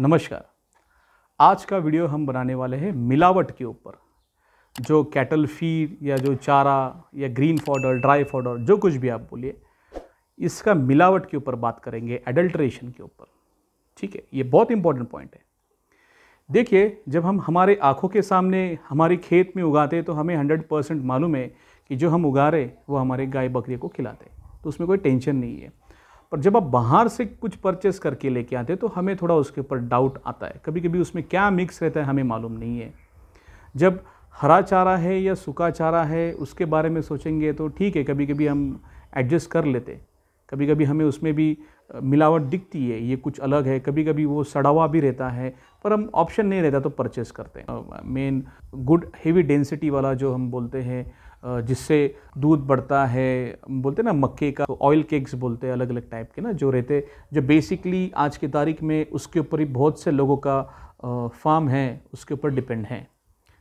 नमस्कार आज का वीडियो हम बनाने वाले हैं मिलावट के ऊपर जो कैटल फीड या जो चारा या ग्रीन पाउडर ड्राई पाउडर जो कुछ भी आप बोलिए इसका मिलावट के ऊपर बात करेंगे एडल्ट्रेशन के ऊपर ठीक है ये बहुत इंपॉर्टेंट पॉइंट है देखिए जब हम हमारे आँखों के सामने हमारे खेत में उगाते हैं तो हमें हंड्रेड परसेंट मालूम है कि जो हम उगा रहे वो हमारे गाय बकरी को खिलाते तो उसमें कोई टेंशन नहीं है पर जब आप बाहर से कुछ परचेस करके लेके आते हैं तो हमें थोड़ा उसके ऊपर डाउट आता है कभी कभी उसमें क्या मिक्स रहता है हमें मालूम नहीं है जब हरा चारा है या सूखा चारा है उसके बारे में सोचेंगे तो ठीक है कभी कभी हम एडजस्ट कर लेते कभी कभी हमें उसमें भी मिलावट दिखती है ये कुछ अलग है कभी कभी वो सड़ावा भी रहता है पर हम ऑप्शन नहीं रहता तो परचेस करते हैं मेन गुड हेवी डेंसिटी वाला जो हम बोलते हैं जिससे दूध बढ़ता है बोलते ना मक्के का ऑयल तो केक्स बोलते हैं अलग अलग टाइप के ना जो रहते जो बेसिकली आज की तारीख में उसके ऊपर ही बहुत से लोगों का फार्म है उसके ऊपर डिपेंड है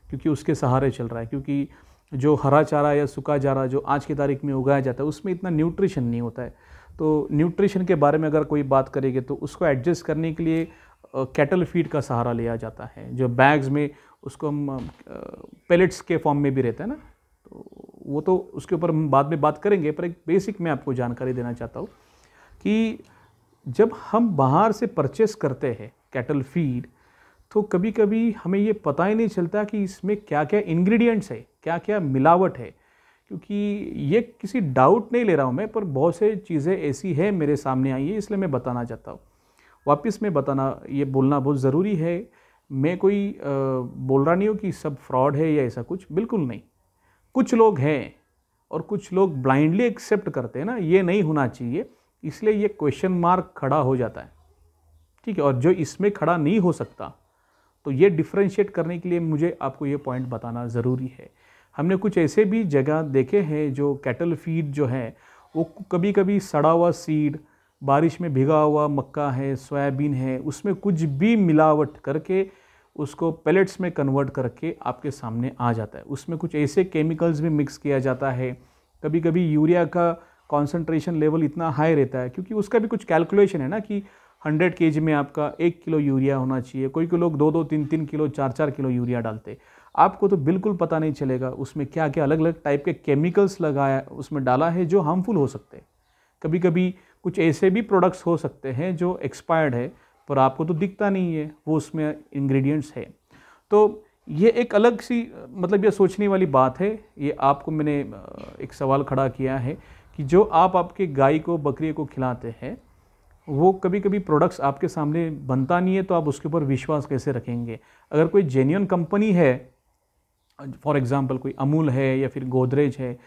क्योंकि उसके सहारे चल रहा है क्योंकि जो हरा चारा या सूखा चारा जो आज की तारीख में उगाया जाता है उसमें इतना न्यूट्रिशन नहीं होता है तो न्यूट्रिशन के बारे में अगर कोई बात करेगी तो उसको एडजस्ट करने के लिए कैटल फीड का सहारा लिया जाता है जो बैग्स में उसको हम पेलेट्स के फॉर्म में भी रहता है ना वो तो उसके ऊपर हम बाद में बात करेंगे पर एक बेसिक मैं आपको जानकारी देना चाहता हूँ कि जब हम बाहर से परचेस करते हैं कैटल फीड तो कभी कभी हमें ये पता ही नहीं चलता कि इसमें क्या क्या इंग्रेडिएंट्स है क्या क्या मिलावट है क्योंकि ये किसी डाउट नहीं ले रहा हूँ मैं पर बहुत से चीज़ें ऐसी है मेरे सामने आई है इसलिए मैं बताना चाहता हूँ वापस में बताना ये बोलना बहुत ज़रूरी है मैं कोई आ, बोल रहा नहीं हूँ कि सब फ्रॉड है या ऐसा कुछ बिल्कुल नहीं कुछ लोग हैं और कुछ लोग ब्लाइंडली एक्सेप्ट करते हैं ना ये नहीं होना चाहिए इसलिए ये क्वेश्चन मार्क खड़ा हो जाता है ठीक है और जो इसमें खड़ा नहीं हो सकता तो ये डिफ्रेंशिएट करने के लिए मुझे आपको ये पॉइंट बताना ज़रूरी है हमने कुछ ऐसे भी जगह देखे हैं जो कैटल फीड जो है वो कभी कभी सड़ा हुआ सीड बारिश में भिगा हुआ मक्का है सोयाबीन है उसमें कुछ भी मिलावट करके उसको पैलेट्स में कन्वर्ट करके आपके सामने आ जाता है उसमें कुछ ऐसे केमिकल्स भी मिक्स किया जाता है कभी कभी यूरिया का कॉन्सेंट्रेशन लेवल इतना हाई रहता है क्योंकि उसका भी कुछ कैलकुलेशन है ना कि 100 के में आपका एक किलो यूरिया होना चाहिए कोई कोई लोग दो दो तीन तीन किलो चार चार किलो यूरिया डालते आपको तो बिल्कुल पता नहीं चलेगा उसमें क्या क्या अलग अलग टाइप के केमिकल्स लगाया उसमें डाला है जो हार्मफुल हो सकते हैं कभी कभी कुछ ऐसे भी प्रोडक्ट्स हो सकते हैं जो एक्सपायर्ड है पर आपको तो दिखता नहीं है वो उसमें इंग्रेडिएंट्स है तो ये एक अलग सी मतलब ये सोचने वाली बात है ये आपको मैंने एक सवाल खड़ा किया है कि जो आप आपके गाय को बकरी को खिलाते हैं वो कभी कभी प्रोडक्ट्स आपके सामने बनता नहीं है तो आप उसके ऊपर विश्वास कैसे रखेंगे अगर कोई जेन्यून कंपनी है फॉर एग्ज़ाम्पल कोई अमूल है या फिर गोदरेज है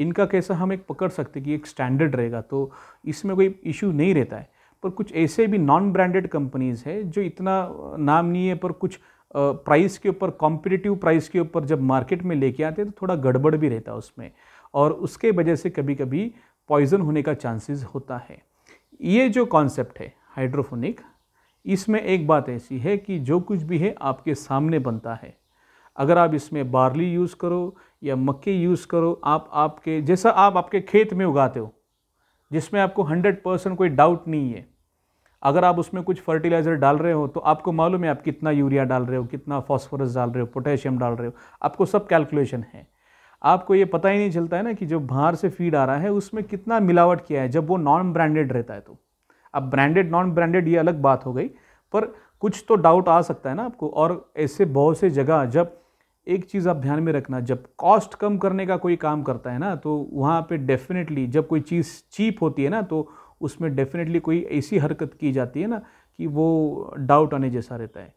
इनका कैसा हम एक पकड़ सकते कि एक स्टैंडर्ड रहेगा तो इसमें कोई इशू नहीं रहता है पर कुछ ऐसे भी नॉन ब्रांडेड कंपनीज़ है जो इतना नाम नहीं है पर कुछ प्राइस के ऊपर कॉम्पिटिटिव प्राइस के ऊपर जब मार्केट में लेके आते हैं तो थोड़ा गड़बड़ भी रहता है उसमें और उसके वजह से कभी कभी पॉइजन होने का चांसेस होता है ये जो कॉन्सेप्ट है हाइड्रोफोनिक इसमें एक बात ऐसी है कि जो कुछ भी है आपके सामने बनता है अगर आप इसमें बार्ली यूज़ करो या मक्के यूज़ करो आप आपके जैसा आप आपके खेत में उगाते हो जिसमें आपको 100 परसेंट कोई डाउट नहीं है अगर आप उसमें कुछ फर्टिलाइज़र डाल रहे हो तो आपको मालूम है आप कितना यूरिया डाल रहे हो कितना फॉस्फोरस डाल रहे हो पोटेशियम डाल रहे हो आपको सब कैलकुलेशन है आपको ये पता ही नहीं चलता है ना कि जो बाहर से फीड आ रहा है उसमें कितना मिलावट किया है जब वो नॉन ब्रांडेड रहता है तो अब ब्रांडेड नॉन ब्रांडेड ये अलग बात हो गई पर कुछ तो डाउट आ सकता है ना आपको और ऐसे बहुत से जगह जब एक चीज़ आप ध्यान में रखना जब कॉस्ट कम करने का कोई काम करता है ना तो वहाँ पे डेफिनेटली जब कोई चीज़ चीप होती है ना तो उसमें डेफिनेटली कोई ऐसी हरकत की जाती है ना कि वो डाउट आने जैसा रहता है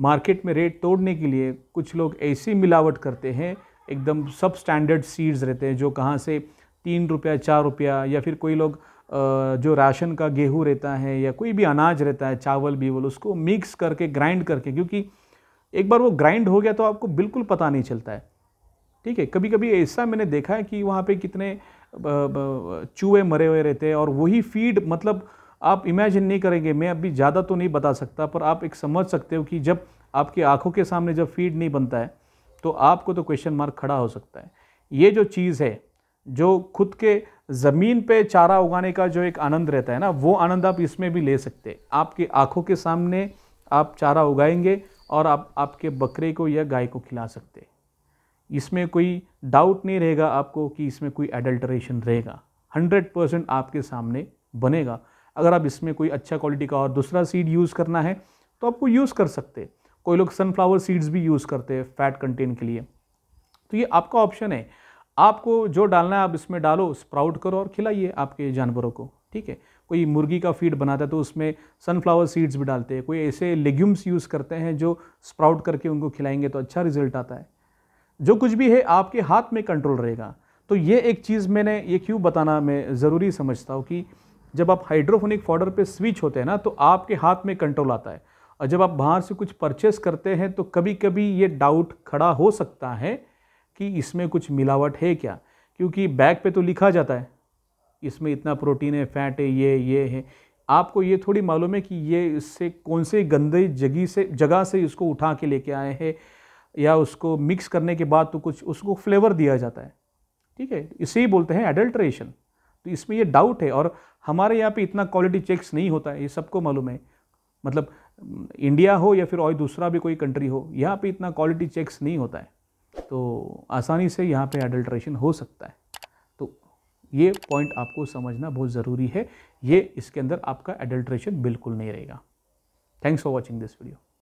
मार्केट में रेट तोड़ने के लिए कुछ लोग ऐसी मिलावट करते हैं एकदम सब स्टैंडर्ड सीड्स रहते हैं जो कहाँ से तीन रुपया चार रुपया या फिर कोई लोग जो राशन का गेहूँ रहता है या कोई भी अनाज रहता है चावल बीवल उसको मिक्स करके ग्राइंड करके क्योंकि एक बार वो ग्राइंड हो गया तो आपको बिल्कुल पता नहीं चलता है ठीक है कभी कभी ऐसा मैंने देखा है कि वहाँ पे कितने चूहे मरे हुए रहते हैं और वही फीड मतलब आप इमेजिन नहीं करेंगे मैं अभी ज़्यादा तो नहीं बता सकता पर आप एक समझ सकते हो कि जब आपके आंखों के सामने जब फीड नहीं बनता है तो आपको तो क्वेश्चन मार्क खड़ा हो सकता है ये जो चीज़ है जो खुद के ज़मीन पे चारा उगाने का जो एक आनंद रहता है ना वो आनंद आप इसमें भी ले सकते हैं आपकी आंखों के सामने आप चारा उगाएंगे और आप आपके बकरे को या गाय को खिला सकते हैं इसमें कोई डाउट नहीं रहेगा आपको कि इसमें कोई एडल्ट्रेशन रहेगा हंड्रेड परसेंट आपके सामने बनेगा अगर आप इसमें कोई अच्छा क्वालिटी का और दूसरा सीड यूज़ करना है तो आपको यूज़ कर सकते हैं कोई लोग सनफ्लावर सीड्स भी यूज़ करते हैं फैट कंटेंट के लिए तो ये आपका ऑप्शन है आपको जो डालना है आप इसमें डालो स्प्राउट करो और खिलाइए आपके जानवरों को ठीक है कोई मुर्गी का फीड बनाता है तो उसमें सनफ्लावर सीड्स भी डालते हैं कोई ऐसे लेग्यूम्स यूज़ करते हैं जो स्प्राउट करके उनको खिलाएंगे तो अच्छा रिजल्ट आता है जो कुछ भी है आपके हाथ में कंट्रोल रहेगा तो ये एक चीज़ मैंने ये क्यों बताना मैं ज़रूरी समझता हूँ कि जब आप हाइड्रोफोनिक फॉर्डर पे स्विच होते हैं ना तो आपके हाथ में कंट्रोल आता है और जब आप बाहर से कुछ परचेस करते हैं तो कभी कभी ये डाउट खड़ा हो सकता है कि इसमें कुछ मिलावट है क्या क्योंकि बैग पे तो लिखा जाता है इसमें इतना प्रोटीन है फैट है ये ये है आपको ये थोड़ी मालूम है कि ये इससे कौन से गंदे जगह से जगह से इसको उठा के लेके आए हैं या उसको मिक्स करने के बाद तो कुछ उसको फ्लेवर दिया जाता है ठीक है इसे ही बोलते हैं एडल्ट्रेशन तो इसमें ये डाउट है और हमारे यहाँ पे इतना क्वालिटी चेक्स नहीं होता है ये सबको मालूम है मतलब इंडिया हो या फिर और दूसरा भी कोई कंट्री हो यहाँ पे इतना क्वालिटी चेक्स नहीं होता है तो आसानी से यहाँ पे एडल्ट्रेशन हो सकता है तो ये पॉइंट आपको समझना बहुत ज़रूरी है ये इसके अंदर आपका एडल्ट्रेशन बिल्कुल नहीं रहेगा thanks for watching this video